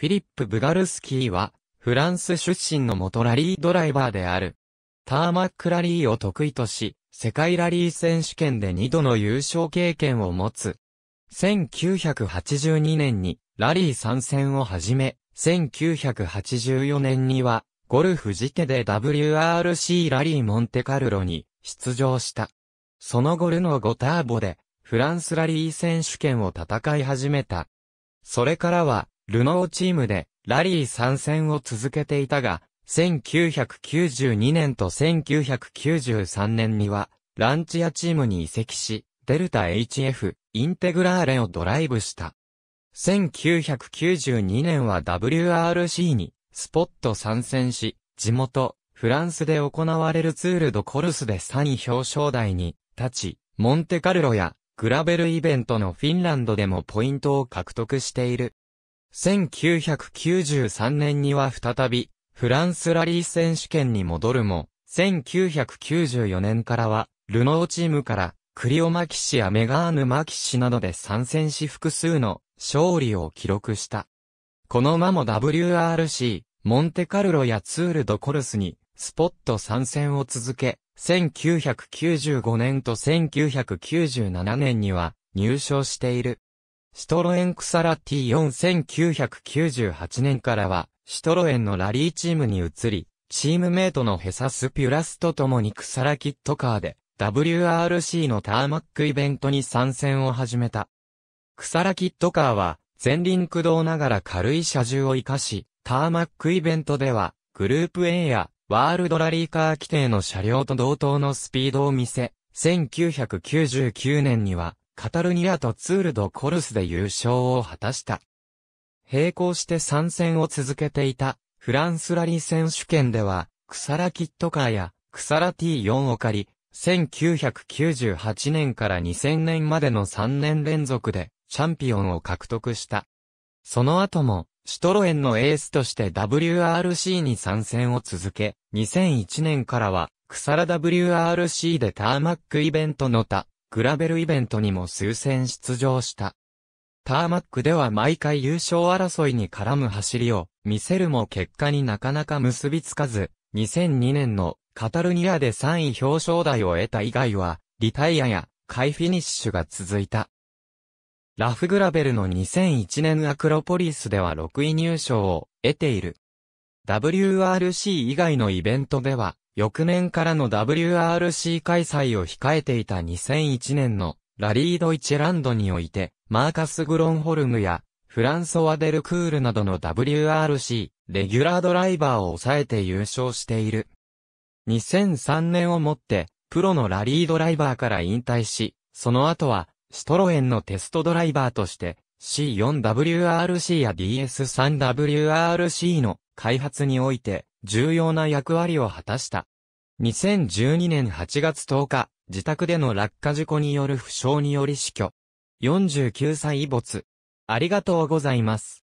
フィリップ・ブガルスキーは、フランス出身の元ラリードライバーである。ターマックラリーを得意とし、世界ラリー選手権で2度の優勝経験を持つ。1982年にラリー参戦を始め、1984年にはゴルフジテで WRC ラリーモンテカルロに出場した。その後ルノー5ターボでフランスラリー選手権を戦い始めた。それからはルノーチームでラリー参戦を続けていたが、1992年と1993年には、ランチアチームに移籍し、デルタ HF、インテグラーレをドライブした。1992年は WRC にスポット参戦し、地元、フランスで行われるツールドコルスで3位表彰台に立ち、モンテカルロやグラベルイベントのフィンランドでもポイントを獲得している。1993年には再び、フランスラリー選手権に戻るも、1994年からは、ルノーチームから、クリオマキシやメガーヌマキシなどで参戦し複数の勝利を記録した。この間も WRC、モンテカルロやツールドコルスに、スポット参戦を続け、1995年と1997年には入賞している。シトロエンクサラ T4998 年からは、シトロエンのラリーチームに移り、チームメイトのヘサス・ピュラスと共にクサラキットカーで、WRC のターマックイベントに参戦を始めた。クサラキットカーは、前輪駆動ながら軽い車重を活かし、ターマックイベントでは、グループ A や、ワールドラリーカー規定の車両と同等のスピードを見せ、1999年には、カタルニアとツールドコルスで優勝を果たした。並行して参戦を続けていた、フランスラリー選手権では、クサラキットカーや、クサラ T4 を借り、1998年から2000年までの3年連続で、チャンピオンを獲得した。その後も、シュトロエンのエースとして WRC に参戦を続け、2001年からは、クサラ WRC でターマックイベントの他、グラベルイベントにも数戦出場した。ターマックでは毎回優勝争いに絡む走りを見せるも結果になかなか結びつかず、2002年のカタルニアで3位表彰台を得た以外は、リタイアや回フィニッシュが続いた。ラフグラベルの2001年アクロポリスでは6位入賞を得ている。WRC 以外のイベントでは、翌年からの WRC 開催を控えていた2001年のラリードイチェランドにおいて、マーカス・グロンホルムやフランソワ・デル・クールなどの WRC、レギュラードライバーを抑えて優勝している。2003年をもって、プロのラリードライバーから引退し、その後は、シトロエンのテストドライバーとして、C4WRC や DS3WRC の開発において、重要な役割を果たした。2012年8月10日、自宅での落下事故による負傷により死去。49歳没。ありがとうございます。